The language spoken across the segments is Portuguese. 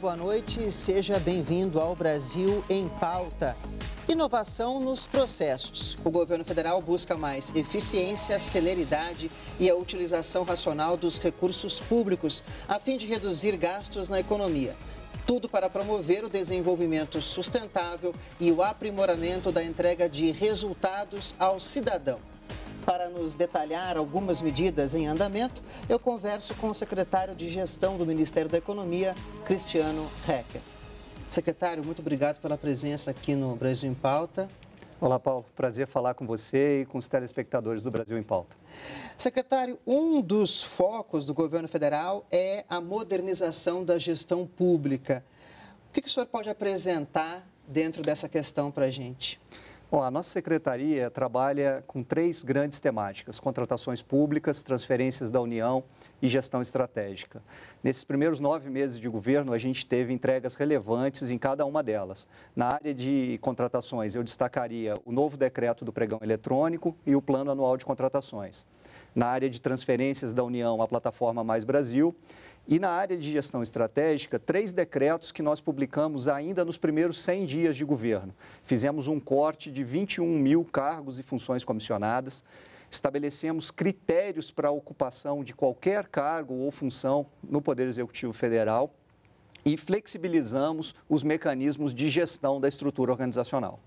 boa noite. Seja bem-vindo ao Brasil em Pauta. Inovação nos processos. O governo federal busca mais eficiência, celeridade e a utilização racional dos recursos públicos, a fim de reduzir gastos na economia tudo para promover o desenvolvimento sustentável e o aprimoramento da entrega de resultados ao cidadão. Para nos detalhar algumas medidas em andamento, eu converso com o secretário de Gestão do Ministério da Economia, Cristiano Hecker. Secretário, muito obrigado pela presença aqui no Brasil em Pauta. Olá, Paulo. Prazer falar com você e com os telespectadores do Brasil em Pauta. Secretário, um dos focos do governo federal é a modernização da gestão pública. O que, que o senhor pode apresentar dentro dessa questão para a gente? Bom, a nossa secretaria trabalha com três grandes temáticas: contratações públicas, transferências da União e gestão estratégica. Nesses primeiros nove meses de governo, a gente teve entregas relevantes em cada uma delas. Na área de contratações, eu destacaria o novo decreto do pregão eletrônico e o plano anual de contratações. Na área de transferências da União, a plataforma Mais Brasil e na área de gestão estratégica, três decretos que nós publicamos ainda nos primeiros 100 dias de governo. Fizemos um corte de 21 mil cargos e funções comissionadas, estabelecemos critérios para a ocupação de qualquer cargo ou função no Poder Executivo Federal e flexibilizamos os mecanismos de gestão da estrutura organizacional.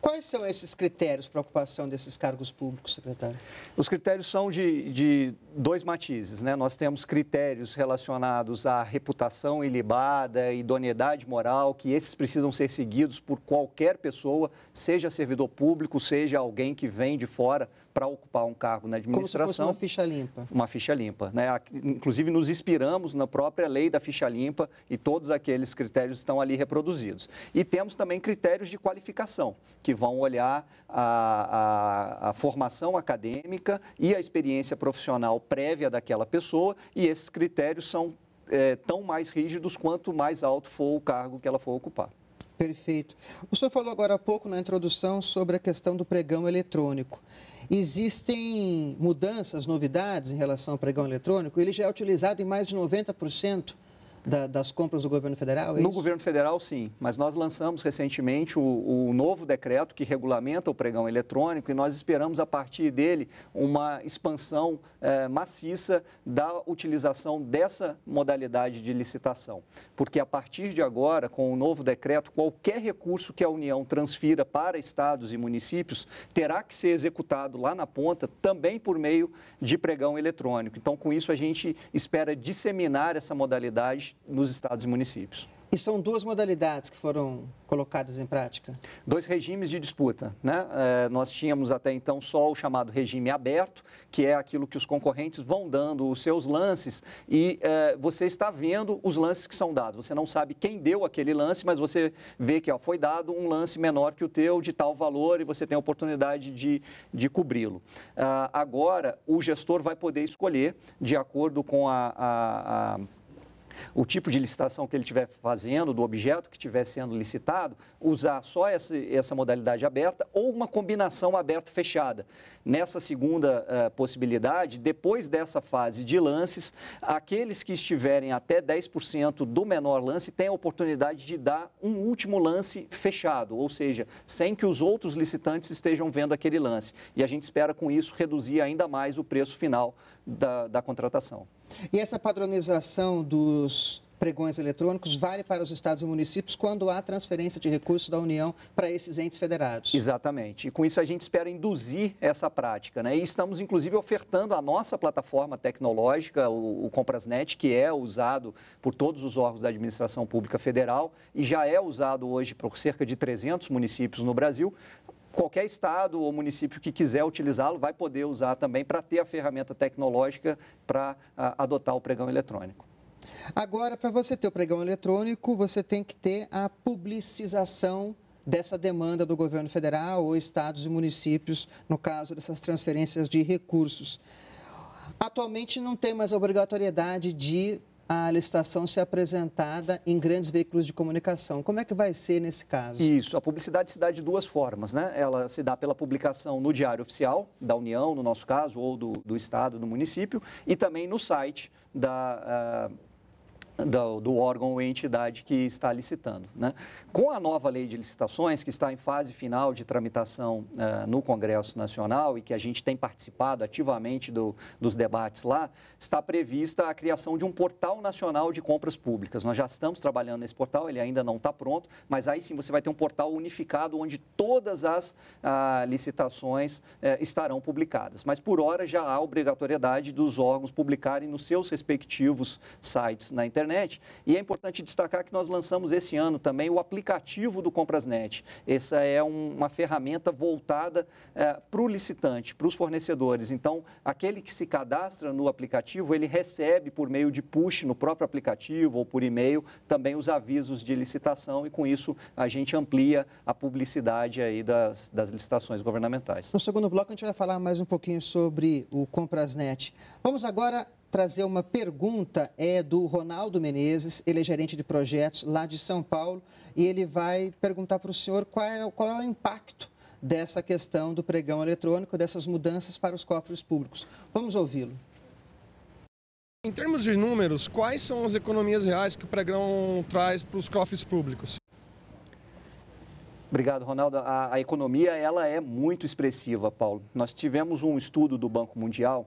Quais são esses critérios para ocupação desses cargos públicos, secretário? Os critérios são de, de dois matizes. Né? Nós temos critérios relacionados à reputação ilibada, idoneidade moral, que esses precisam ser seguidos por qualquer pessoa, seja servidor público, seja alguém que vem de fora para ocupar um cargo na administração. Como se fosse uma ficha limpa. Uma ficha limpa. Né? Inclusive, nos inspiramos na própria lei da ficha limpa e todos aqueles critérios estão ali reproduzidos. E temos também critérios de qualificação que vão olhar a, a, a, formação acadêmica e a experiência profissional prévia daquela pessoa, e esses critérios são é, tão mais rígidos quanto mais alto for o cargo que ela for ocupar. Perfeito. O senhor falou agora há pouco na introdução sobre a questão do pregão eletrônico. Existem mudanças, novidades em relação ao pregão eletrônico? Ele já é utilizado em mais de 90% da, das compras do governo federal? É no isso? governo federal, sim. Mas nós lançamos recentemente o, o, novo decreto que regulamenta o pregão eletrônico e nós esperamos, a partir dele, uma expansão eh, maciça da utilização dessa modalidade de licitação. Porque a partir de agora, com o novo decreto, qualquer recurso que a União transfira para estados e municípios terá que ser executado lá na ponta também por meio de pregão eletrônico. Então, com isso, a gente espera disseminar essa modalidade nos estados e municípios. E são duas modalidades que foram colocadas em prática? Dois regimes de disputa. Né? É, nós tínhamos até então só o chamado regime aberto, que é aquilo que os concorrentes vão dando os seus lances e é, você está vendo os lances que são dados. Você não sabe quem deu aquele lance, mas você vê que ó, foi dado um lance menor que o teu de tal valor e você tem a oportunidade de, de cobri-lo. Ah, agora, o gestor vai poder escolher, de acordo com a, a, a o tipo de licitação que ele estiver fazendo, do objeto que estiver sendo licitado, usar só essa, essa modalidade aberta ou uma combinação aberta-fechada. Nessa segunda uh, possibilidade, depois dessa fase de lances, aqueles que estiverem até 10% do menor lance têm a oportunidade de dar um último lance fechado, ou seja, sem que os outros licitantes estejam vendo aquele lance. E a gente espera com isso reduzir ainda mais o preço final da, da contratação. E essa padronização dos pregões eletrônicos vale para os estados e municípios quando há transferência de recursos da União para esses entes federados. Exatamente. E com isso a gente espera induzir essa prática. Né? E estamos, inclusive, ofertando a nossa plataforma tecnológica, o, o Comprasnet, que é usado por todos os órgãos da administração pública federal e já é usado hoje por cerca de 300 municípios no Brasil, qualquer estado ou município que quiser utilizá-lo vai poder usar também para ter a ferramenta tecnológica para ah, adotar o pregão eletrônico. Agora, para você ter o pregão eletrônico, você tem que ter a publicização dessa demanda do governo federal ou estados e municípios, no caso dessas transferências de recursos. Atualmente não tem mais a obrigatoriedade de a licitação ser apresentada em grandes veículos de comunicação. Como é que vai ser nesse caso? Isso, a publicidade se dá de duas formas, né? Ela se dá pela publicação no Diário Oficial da União, no nosso caso, ou do, do Estado, do município, e também no site da. Uh, do, do, órgão ou entidade que está licitando. Né? Com a nova lei de licitações, que está em fase final de tramitação uh, no Congresso Nacional e que a gente tem participado ativamente do, dos debates lá, está prevista a criação de um portal nacional de compras públicas. Nós já estamos trabalhando nesse portal, ele ainda não está pronto, mas aí sim você vai ter um portal unificado onde todas as uh, licitações uh, estarão publicadas. Mas por hora já há obrigatoriedade dos órgãos publicarem nos seus respectivos sites na internet Comprasnet. E é importante destacar que nós lançamos esse ano também o aplicativo do Comprasnet. Essa é um, uma ferramenta voltada é, eh, para o licitante, para os fornecedores. Então, aquele que se cadastra no aplicativo, ele recebe por meio de push no próprio aplicativo ou por e-mail também os avisos de licitação e com isso a gente amplia a publicidade aí das, das licitações governamentais. No segundo bloco a gente vai falar mais um pouquinho sobre o Comprasnet. Vamos agora trazer uma pergunta é do Ronaldo Menezes, ele é gerente de projetos lá de São Paulo, e ele vai perguntar para o senhor qual é, qual é o impacto dessa questão do pregão eletrônico, dessas mudanças para os cofres públicos. Vamos ouvi-lo. Em termos de números, quais são as economias reais que o pregão traz para os cofres públicos? Obrigado, Ronaldo. A, a economia ela é muito expressiva, Paulo. Nós tivemos um estudo do Banco Mundial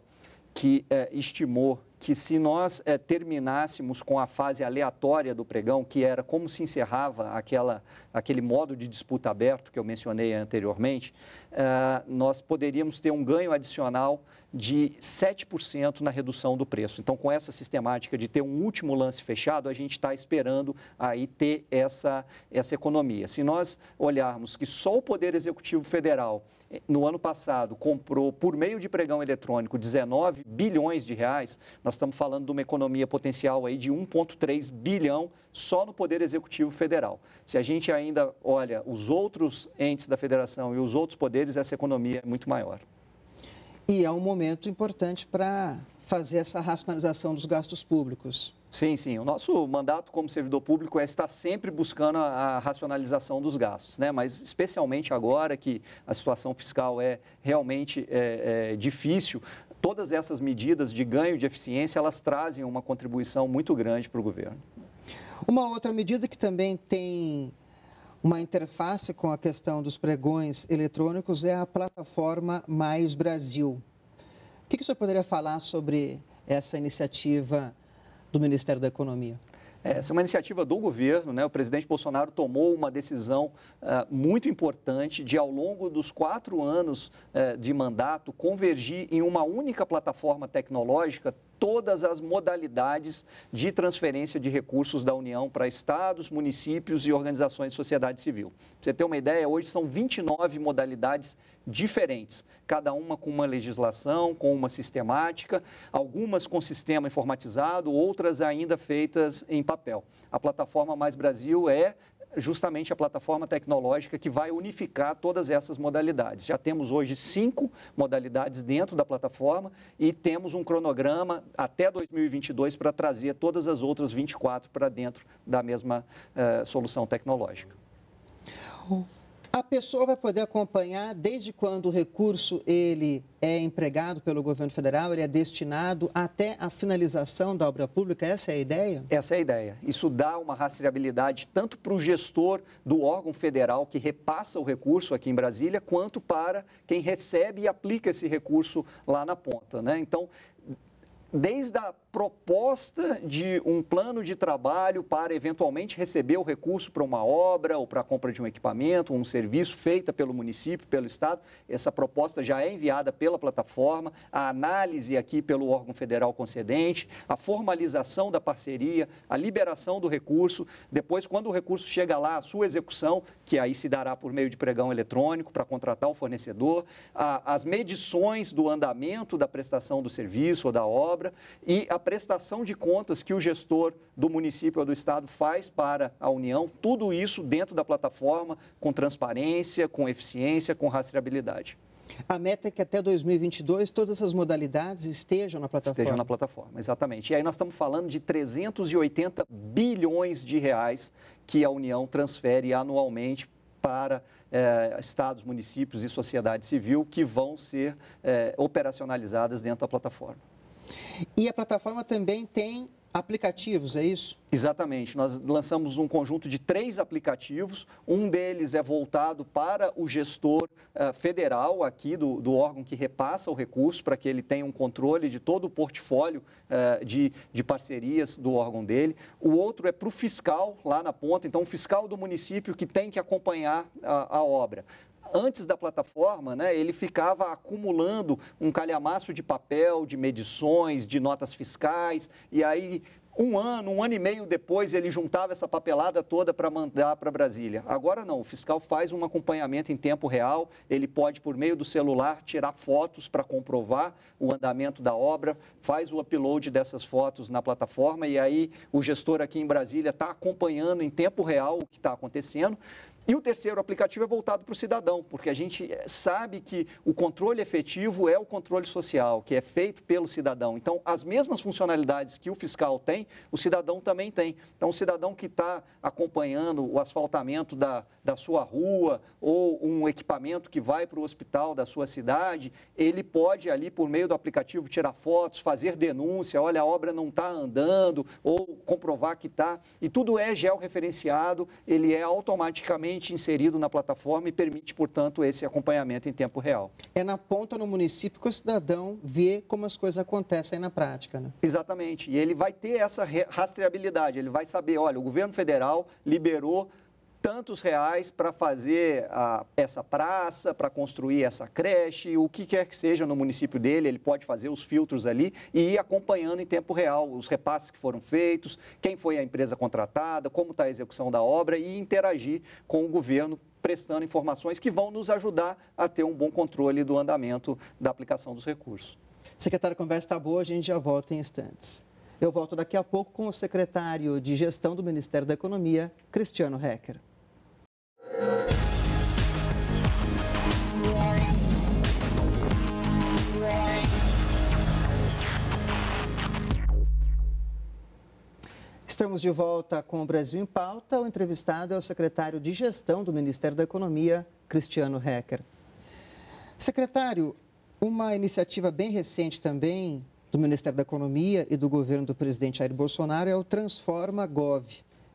que é, estimou que se nós é, terminássemos com a fase aleatória do pregão, que era como se encerrava aquela, aquele modo de disputa aberto que eu mencionei anteriormente, é, nós poderíamos ter um ganho adicional de 7% na redução do preço. Então, com essa sistemática de ter um último lance fechado, a gente está esperando aí ter essa, essa economia. Se nós olharmos que só o Poder Executivo Federal no ano passado, comprou por meio de pregão eletrônico 19 bilhões de reais, nós estamos falando de uma economia potencial aí de 1,3 bilhão só no Poder Executivo Federal. Se a gente ainda olha os outros entes da federação e os outros poderes, essa economia é muito maior. E é um momento importante para fazer essa racionalização dos gastos públicos. Sim, sim. O nosso mandato como servidor público é estar sempre buscando a, a, racionalização dos gastos, né? Mas especialmente agora que a situação fiscal é realmente é, é difícil, todas essas medidas de ganho de eficiência elas trazem uma contribuição muito grande para o governo. Uma outra medida que também tem uma interface com a questão dos pregões eletrônicos é a plataforma Mais Brasil. O que, que o senhor poderia falar sobre essa iniciativa? do Ministério da Economia? É, essa é uma iniciativa do governo, né? O presidente Bolsonaro tomou uma decisão uh, muito importante de, ao longo dos quatro anos uh, de mandato, convergir em uma única plataforma tecnológica todas as modalidades de transferência de recursos da União para estados, municípios e organizações de sociedade civil. Pra você ter uma ideia, hoje são 29 modalidades diferentes, cada uma com uma legislação, com uma sistemática, algumas com sistema informatizado, outras ainda feitas em papel. A plataforma Mais Brasil é justamente a plataforma tecnológica que vai unificar todas essas modalidades. Já temos hoje cinco modalidades dentro da plataforma e temos um cronograma até 2022 para trazer todas as outras 24 para dentro da mesma uh, solução tecnológica. Oh. A pessoa vai poder acompanhar desde quando o recurso ele é empregado pelo governo federal, ele é destinado até a finalização da obra pública, essa é a ideia? Essa é a ideia. Isso dá uma rastreabilidade tanto para o gestor do órgão federal que repassa o recurso aqui em Brasília, quanto para quem recebe e aplica esse recurso lá na ponta. Né? Então, desde a proposta de um plano de trabalho para eventualmente receber o recurso para uma obra ou para a compra de um equipamento, um serviço feita pelo município, pelo estado, essa proposta já é enviada pela plataforma, a análise aqui pelo órgão federal concedente, a formalização da parceria, a liberação do recurso, depois quando o recurso chega lá, a sua execução, que aí se dará por meio de pregão eletrônico para contratar o fornecedor, a, as medições do andamento da prestação do serviço ou da obra obra e a prestação de contas que o gestor do município ou do estado faz para a União, tudo isso dentro da plataforma, com transparência, com eficiência, com rastreabilidade. A meta é que até 2022 todas essas modalidades estejam na plataforma. Estejam na plataforma, exatamente. E aí nós estamos falando de 380 bilhões de reais que a União transfere anualmente para eh, estados, municípios e sociedade civil que vão ser eh, operacionalizadas dentro da plataforma. E a plataforma também tem aplicativos, é isso? Exatamente. Nós lançamos um conjunto de três aplicativos. Um deles é voltado para o gestor uh, federal aqui do, do, órgão que repassa o recurso, para que ele tenha um controle de todo o portfólio uh, de, de parcerias do órgão dele. O outro é para o fiscal lá na ponta, então o fiscal do município que tem que acompanhar a, a obra antes da plataforma, né, ele ficava acumulando um calhamaço de papel, de medições, de notas fiscais, e aí um ano, um ano e meio depois, ele juntava essa papelada toda para mandar para Brasília. Agora não, o fiscal faz um acompanhamento em tempo real, ele pode, por meio do celular, tirar fotos para comprovar o andamento da obra, faz o upload dessas fotos na plataforma e aí o gestor aqui em Brasília está acompanhando em tempo real o que está acontecendo. E o terceiro aplicativo é voltado para o cidadão, porque a gente eh, sabe que o controle efetivo é o controle social, que é feito pelo cidadão. Então, as mesmas funcionalidades que o fiscal tem, o cidadão também tem. Então, o cidadão que está acompanhando o asfaltamento da, da sua rua ou um equipamento que vai para o hospital da sua cidade, ele pode ali, por meio do aplicativo, tirar fotos, fazer denúncia, olha, a obra não está andando, ou comprovar que está. E tudo é georreferenciado, ele é automaticamente totalmente inserido na plataforma e permite, portanto, esse acompanhamento em tempo real. É na ponta, no município, que o cidadão vê como as coisas acontecem na prática, né? Exatamente. E ele vai ter essa rastreabilidade, ele vai saber, olha, o governo federal liberou tantos reais para fazer a, essa praça, para construir essa creche, o que quer que seja no município dele, ele pode fazer os filtros ali e ir acompanhando em tempo real os repasses que foram feitos, quem foi a empresa contratada, como está a execução da obra e interagir com o governo prestando informações que vão nos ajudar a ter um bom controle do andamento da aplicação dos recursos. Secretário, a conversa está boa, a gente já volta em instantes. Eu volto daqui a pouco com o secretário de Gestão do Ministério da Economia, Cristiano Hecker. Estamos de volta com o Brasil em Pauta. O entrevistado é o secretário de Gestão do Ministério da Economia, Cristiano Hecker. Secretário, uma iniciativa bem recente também do Ministério da Economia e do governo do presidente Jair Bolsonaro é o Transforma Gov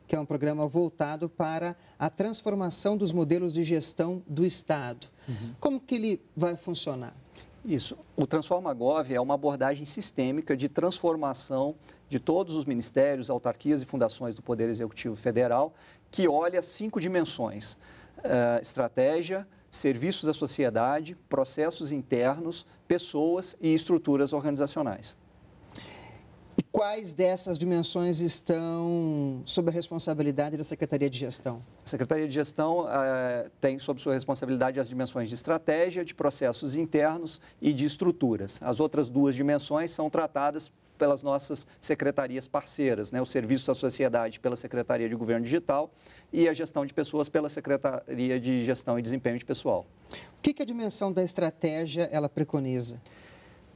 que é um programa voltado para a transformação dos modelos de gestão do Estado. Uhum. Como que ele vai funcionar? Isso. O Transforma Gov é uma abordagem sistêmica de transformação de todos os ministérios, autarquias e fundações do Poder Executivo Federal, que olha cinco dimensões: uh, estratégia, serviços à sociedade, processos internos, pessoas e estruturas organizacionais. Quais dessas dimensões estão sob a responsabilidade da Secretaria de Gestão? A Secretaria de Gestão uh, tem sob sua responsabilidade as dimensões de estratégia, de processos internos e de estruturas. As outras duas dimensões são tratadas pelas nossas secretarias parceiras, né? o Serviço da Sociedade pela Secretaria de Governo Digital e a Gestão de Pessoas pela Secretaria de Gestão e Desempenho de Pessoal. O que, que a dimensão da estratégia ela preconiza?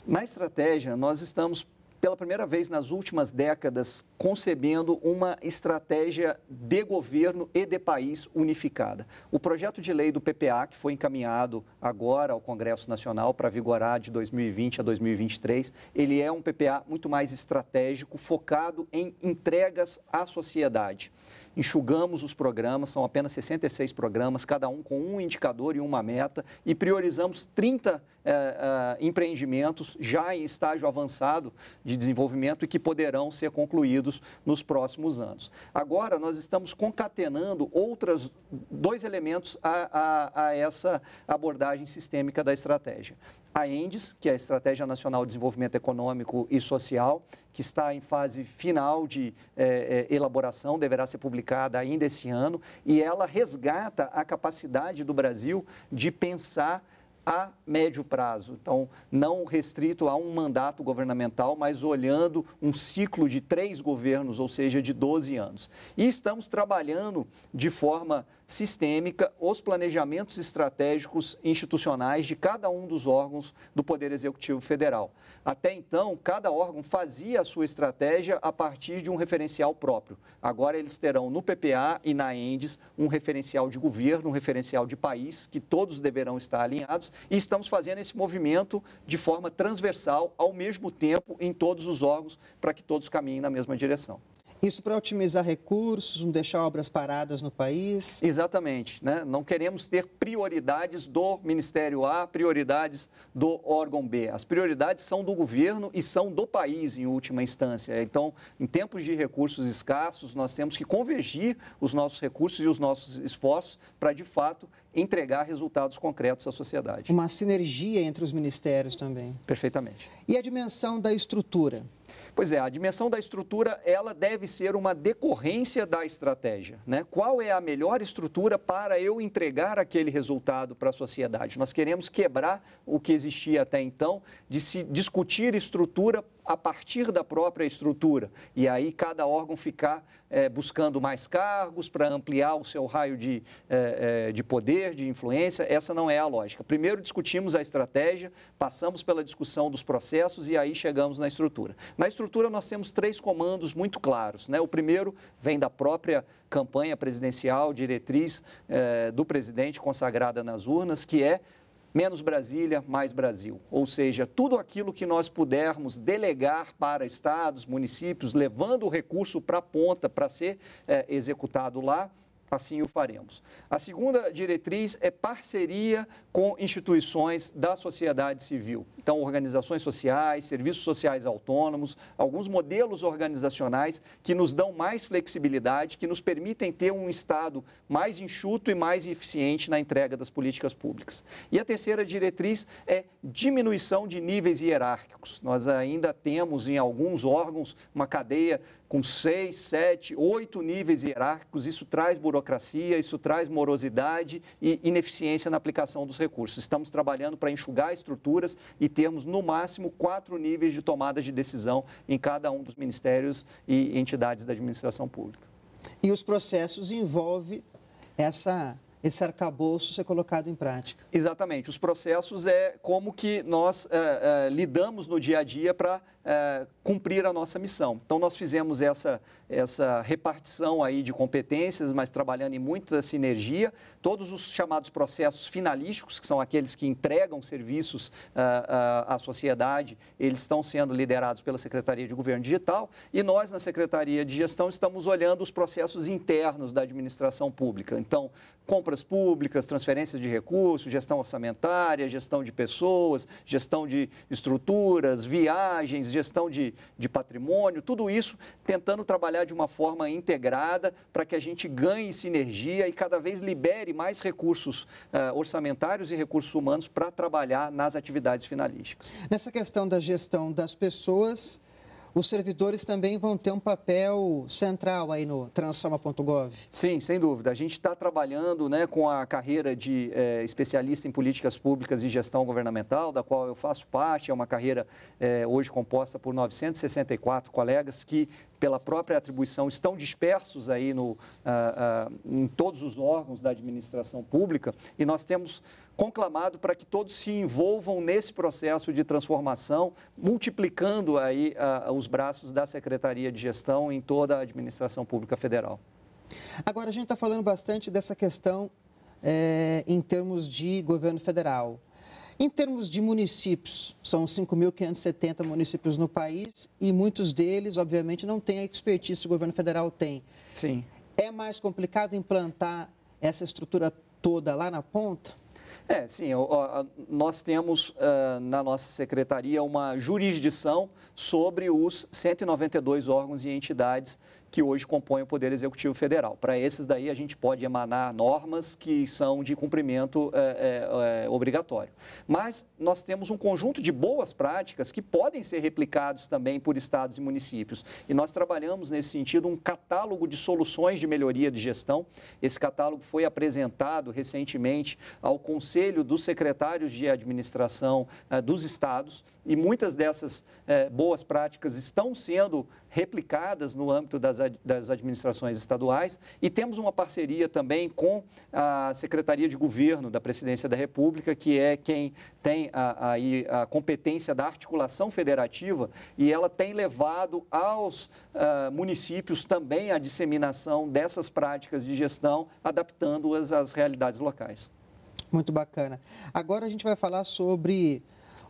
Na estratégia, nós estamos pela primeira vez nas últimas décadas, concebendo uma estratégia de governo e de país unificada. O projeto de lei do PPA, que foi encaminhado agora ao Congresso Nacional para vigorar de 2020 a 2023, ele é um PPA muito mais estratégico, focado em entregas à sociedade. Enxugamos os programas, são apenas 66 programas, cada um com um indicador e uma meta, e priorizamos 30 eh, eh, empreendimentos já em estágio avançado de desenvolvimento e que poderão ser concluídos nos próximos anos. Agora, nós estamos concatenando outros dois elementos a, a, a essa abordagem sistêmica da estratégia. A ENDES, que é a Estratégia Nacional de Desenvolvimento Econômico e Social, que está em fase final de eh, eh, elaboração, deverá ser publicada ainda esse ano, e ela resgata a capacidade do Brasil de pensar a médio prazo. Então, não restrito a um mandato governamental, mas olhando um ciclo de três governos, ou seja, de 12 anos. E estamos trabalhando de forma sistêmica os planejamentos estratégicos institucionais de cada um dos órgãos do Poder Executivo Federal. Até então, cada órgão fazia a sua estratégia a partir de um referencial próprio. Agora, eles terão no PPA e na ENDES um referencial de governo, um referencial de país, que todos deverão estar alinhados e estamos fazendo esse movimento de forma transversal, ao mesmo tempo, em todos os órgãos, para que todos caminhem na mesma direção. Isso para otimizar recursos, não deixar obras paradas no país? Exatamente. Né? Não queremos ter prioridades do Ministério A, prioridades do órgão B. As prioridades são do governo e são do país, em última instância. Então, em tempos de recursos escassos, nós temos que convergir os nossos recursos e os nossos esforços para, de fato, entregar resultados concretos à sociedade. Uma sinergia entre os ministérios também. Perfeitamente. E a dimensão da estrutura? Pois é, a dimensão da estrutura, ela deve ser uma decorrência da estratégia, né? Qual é a melhor estrutura para eu entregar aquele resultado para a sociedade? Nós queremos quebrar o que existia até então de se discutir estrutura a partir da própria estrutura. E aí cada órgão ficar é, eh, buscando mais cargos para ampliar o seu raio de, é, de poder, de influência. Essa não é a lógica. Primeiro discutimos a estratégia, passamos pela discussão dos processos e aí chegamos na estrutura. Na estrutura nós temos três comandos muito claros. Né? O primeiro vem da própria campanha presidencial, diretriz é, do presidente consagrada nas urnas, que é menos Brasília, mais Brasil. Ou seja, tudo aquilo que nós pudermos delegar para estados, municípios, levando o recurso para a ponta para ser é, executado lá, assim o faremos. A segunda diretriz é parceria com instituições da sociedade civil. Então, organizações sociais, serviços sociais autônomos, alguns modelos organizacionais que nos dão mais flexibilidade, que nos permitem ter um Estado mais enxuto e mais eficiente na entrega das políticas públicas. E a terceira diretriz é diminuição de níveis hierárquicos. Nós ainda temos em alguns órgãos uma cadeia com seis, sete, oito níveis hierárquicos, isso traz burocracia, isso traz morosidade e ineficiência na aplicação dos recursos. Estamos trabalhando para enxugar estruturas e termos, no máximo, quatro níveis de tomadas de decisão em cada um dos ministérios e entidades da administração pública. E os processos envolvem essa esse arcabouço ser colocado em prática. Exatamente. Os processos é como que nós é, é, lidamos no dia a dia para é, eh, cumprir a nossa missão. Então, nós fizemos essa, essa repartição aí de competências, mas trabalhando em muita sinergia. Todos os chamados processos finalísticos, que são aqueles que entregam serviços à sociedade, eles estão sendo liderados pela Secretaria de Governo Digital e nós, na Secretaria de Gestão, estamos olhando os processos internos da administração pública. Então, compra compras públicas, transferências de recursos, gestão orçamentária, gestão de pessoas, gestão de estruturas, viagens, gestão de, de patrimônio, tudo isso tentando trabalhar de uma forma integrada para que a gente ganhe sinergia e cada vez libere mais recursos uh, orçamentários e recursos humanos para trabalhar nas atividades finalísticas. Nessa questão da gestão das pessoas, os servidores também vão ter um papel central aí no transforma.gov. Sim, sem dúvida. A gente está trabalhando né, com a carreira de é, especialista em políticas públicas e gestão governamental, da qual eu faço parte. É uma carreira é, hoje composta por 964 colegas que pela própria atribuição estão dispersos aí no, ah, ah, em todos os órgãos da administração pública e nós temos conclamado para que todos se envolvam nesse processo de transformação, multiplicando aí ah, os braços da Secretaria de Gestão em toda a administração pública federal. Agora, a gente está falando bastante dessa questão é, em termos de governo federal. Em termos de municípios, são 5.570 municípios no país e muitos deles, obviamente, não têm a expertise que o governo federal tem. Sim. É mais complicado implantar essa estrutura toda lá na ponta? É, sim. Nós temos na nossa secretaria uma jurisdição sobre os 192 órgãos e entidades que hoje compõem o Poder Executivo Federal. Para esses daí, a gente pode emanar normas que são de cumprimento é, é, é, obrigatório. Mas nós temos um conjunto de boas práticas que podem ser replicados também por estados e municípios. E nós trabalhamos nesse sentido um catálogo de soluções de melhoria de gestão. Esse catálogo foi apresentado recentemente ao Conselho dos Secretários de Administração é, dos Estados e muitas dessas eh, boas práticas estão sendo replicadas no âmbito das, das administrações estaduais e temos uma parceria também com a Secretaria de Governo da Presidência da República, que é quem tem a, a, a competência da articulação federativa e ela tem levado aos ah, municípios também a disseminação dessas práticas de gestão, adaptando-as às realidades locais. Muito bacana. Agora a gente vai falar sobre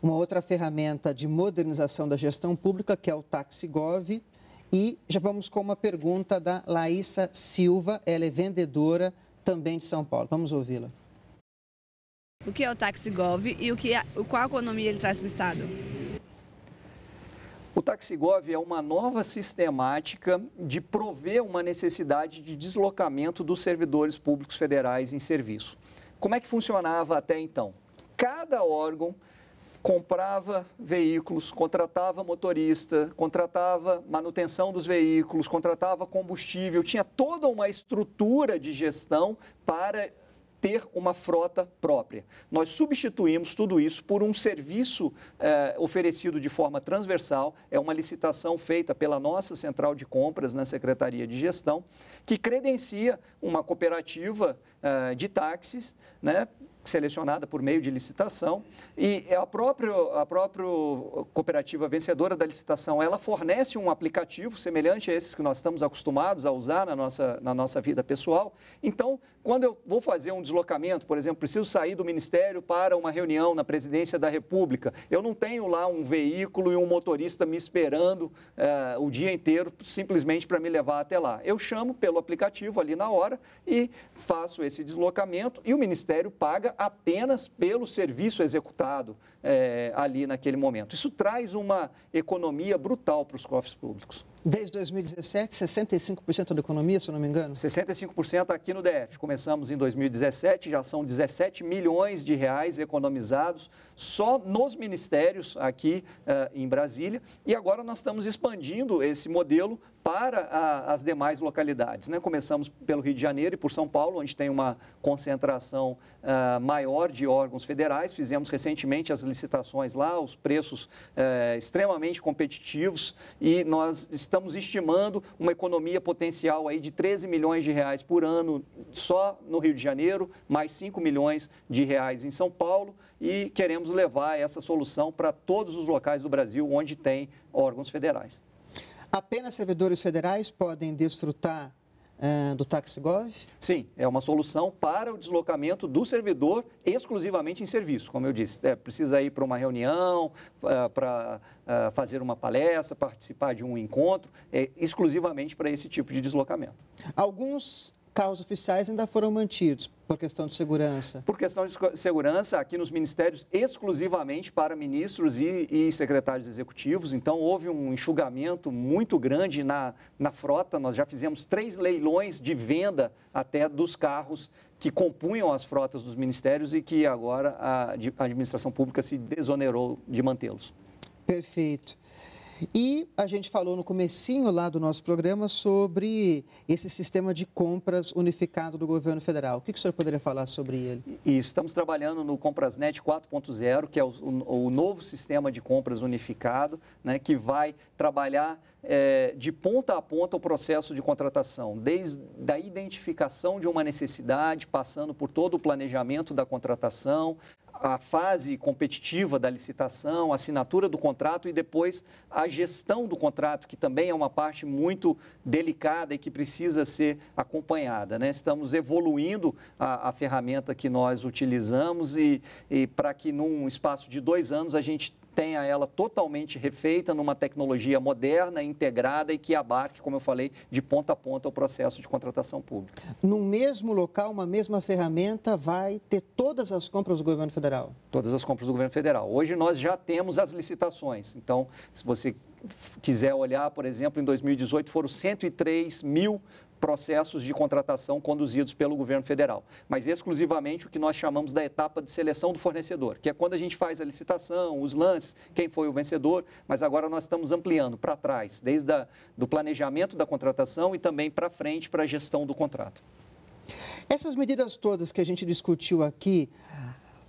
uma outra ferramenta de modernização da gestão pública, que é o TaxiGov. E já vamos com uma pergunta da Laísa Silva, ela é vendedora também de São Paulo. Vamos ouvi-la. O que é o TaxiGov e o que é, qual economia ele traz para o Estado? O TaxiGov é uma nova sistemática de prover uma necessidade de deslocamento dos servidores públicos federais em serviço. Como é que funcionava até então? Cada órgão comprava veículos, contratava motorista, contratava manutenção dos veículos, contratava combustível, tinha toda uma estrutura de gestão para ter uma frota própria. Nós substituímos tudo isso por um serviço eh, oferecido de forma transversal, é uma licitação feita pela nossa central de compras na Secretaria de Gestão, que credencia uma cooperativa eh, de táxis, né, selecionada por meio de licitação e é a própria, a própria cooperativa vencedora da licitação, ela fornece um aplicativo semelhante a esses que nós estamos acostumados a usar na nossa, na nossa vida pessoal. Então, quando eu vou fazer um deslocamento, por exemplo, preciso sair do ministério para uma reunião na presidência da República, eu não tenho lá um veículo e um motorista me esperando uh, o dia inteiro simplesmente para me levar até lá. Eu chamo pelo aplicativo ali na hora e faço esse deslocamento e o ministério paga apenas pelo serviço executado é, ali naquele momento. Isso traz uma economia brutal para os cofres públicos. Desde 2017, 65% da economia, se não me engano? 65% aqui no DF. Começamos em 2017, já são 17 milhões de reais economizados só nos ministérios aqui uh, em Brasília. E agora nós estamos expandindo esse modelo para a, as demais localidades. Né? Começamos pelo Rio de Janeiro e por São Paulo, onde tem uma concentração uh, maior de órgãos federais. Fizemos recentemente as licitações lá, os preços uh, extremamente competitivos e nós estamos estamos estimando uma economia potencial aí de 13 milhões de reais por ano só no Rio de Janeiro, mais 5 milhões de reais em São Paulo e queremos levar essa solução para todos os locais do Brasil onde tem órgãos federais. Apenas servidores federais podem desfrutar é, do do TaxiGov? Sim, é uma solução para o deslocamento do servidor exclusivamente em serviço, como eu disse. É, precisa ir para uma reunião, é, para é, fazer uma palestra, participar de um encontro, é, exclusivamente para esse tipo de deslocamento. Alguns carros oficiais ainda foram mantidos por questão de segurança? Por questão de segurança, aqui nos ministérios, exclusivamente para ministros e, e secretários executivos. Então, houve um enxugamento muito grande na, na frota. Nós já fizemos três leilões de venda até dos carros que compunham as frotas dos ministérios e que agora a, a administração pública se desonerou de mantê-los. Perfeito. E a gente falou no comecinho lá do nosso programa sobre esse sistema de compras unificado do governo federal. O que, que o senhor poderia falar sobre ele? Isso, estamos trabalhando no Comprasnet 4.0, que é o, o, novo sistema de compras unificado, né, que vai trabalhar é, de ponta a ponta o processo de contratação, desde a identificação de uma necessidade, passando por todo o planejamento da contratação, a fase competitiva da licitação, a assinatura do contrato e depois a gestão do contrato, que também é uma parte muito delicada e que precisa ser acompanhada. Né? Estamos evoluindo a, a ferramenta que nós utilizamos e, e para que num espaço de dois anos a gente tenha ela totalmente refeita numa tecnologia moderna, integrada e que abarque, como eu falei, de ponta a ponta o processo de contratação pública. No mesmo local, uma mesma ferramenta vai ter todas as compras do governo federal? Todas as compras do governo federal. Hoje nós já temos as licitações. Então, se você quiser olhar, por exemplo, em 2018 foram 103 mil processos de contratação conduzidos pelo governo federal, mas exclusivamente o que nós chamamos da etapa de seleção do fornecedor, que é quando a gente faz a licitação, os lances, quem foi o vencedor, mas agora nós estamos ampliando para trás, desde a, do planejamento da contratação e também para frente para a gestão do contrato. Essas medidas todas que a gente discutiu aqui,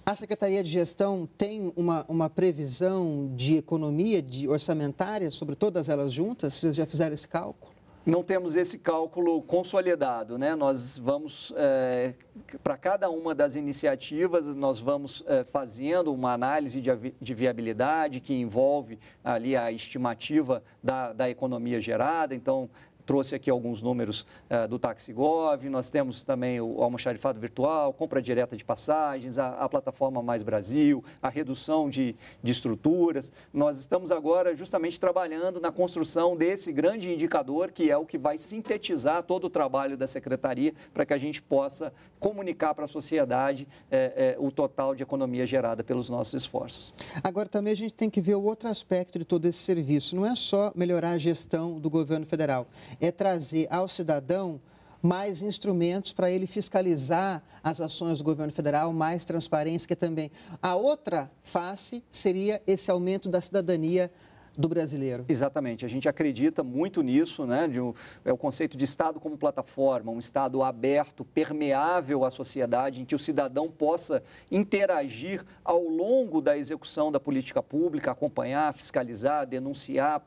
a Secretaria de Gestão tem uma, uma previsão de economia de orçamentária sobre todas elas juntas? Vocês já fizeram esse cálculo? não temos esse cálculo consolidado, né? Nós vamos é, para cada uma das iniciativas nós vamos é, fazendo uma análise de, de, viabilidade que envolve ali a estimativa da, da economia gerada. Então trouxe aqui alguns números uh, do TaxiGov, nós temos também o almoxarifado virtual, compra direta de passagens, a, a plataforma Mais Brasil, a redução de, de, estruturas. Nós estamos agora justamente trabalhando na construção desse grande indicador, que é o que vai sintetizar todo o trabalho da Secretaria para que a gente possa comunicar para a sociedade eh, eh, o total de economia gerada pelos nossos esforços. Agora também a gente tem que ver o outro aspecto de todo esse serviço. Não é só melhorar a gestão do governo federal, é trazer ao cidadão mais instrumentos para ele fiscalizar as ações do governo federal, mais transparência que também. A outra face seria esse aumento da cidadania do brasileiro. Exatamente, a gente acredita muito nisso, né? Um, é o conceito de Estado como plataforma, um Estado aberto, permeável à sociedade, em que o cidadão possa interagir ao longo da execução da política pública, acompanhar, fiscalizar, denunciar,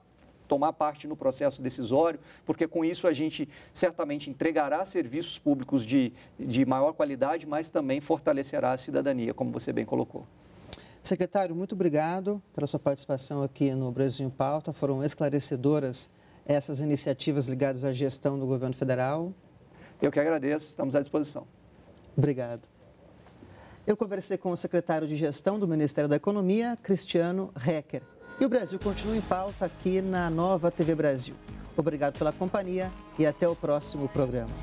tomar parte no processo decisório, porque com isso a gente certamente entregará serviços públicos de, de maior qualidade, mas também fortalecerá a cidadania, como você bem colocou. Secretário, muito obrigado pela sua participação aqui no Brasil em Pauta. Foram esclarecedoras essas iniciativas ligadas à gestão do governo federal. Eu que agradeço, estamos à disposição. Obrigado. Eu conversei com o secretário de Gestão do Ministério da Economia, Cristiano Recker. E o Brasil continua em pauta aqui na Nova TV Brasil. Obrigado pela companhia e até o próximo programa.